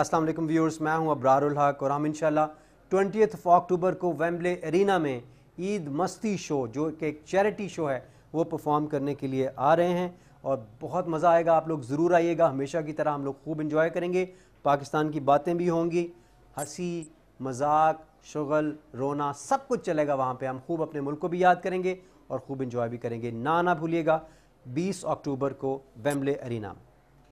अस्सलाम वालेकुम व्यूअर्स मैं हूं अब्रारुल हक और हम इंशाल्लाह ट्वेंटी अक्टूबर को वेम्बले एरिना में ईद मस्ती शो जो कि एक चैरिटी शो है वो परफॉर्म करने के लिए आ रहे हैं और बहुत मज़ा आएगा आप लोग ज़रूर आइएगा हमेशा की तरह हम लोग खूब इंजॉय करेंगे पाकिस्तान की बातें भी होंगी हंसी मजाक शगल रोना सब कुछ चलेगा वहाँ पर हम खूब अपने मुल्क को भी याद करेंगे और खूब इन्जॉय भी करेंगे ना ना भूलिएगा 20 अक्टूबर को वेम्बले अरीना में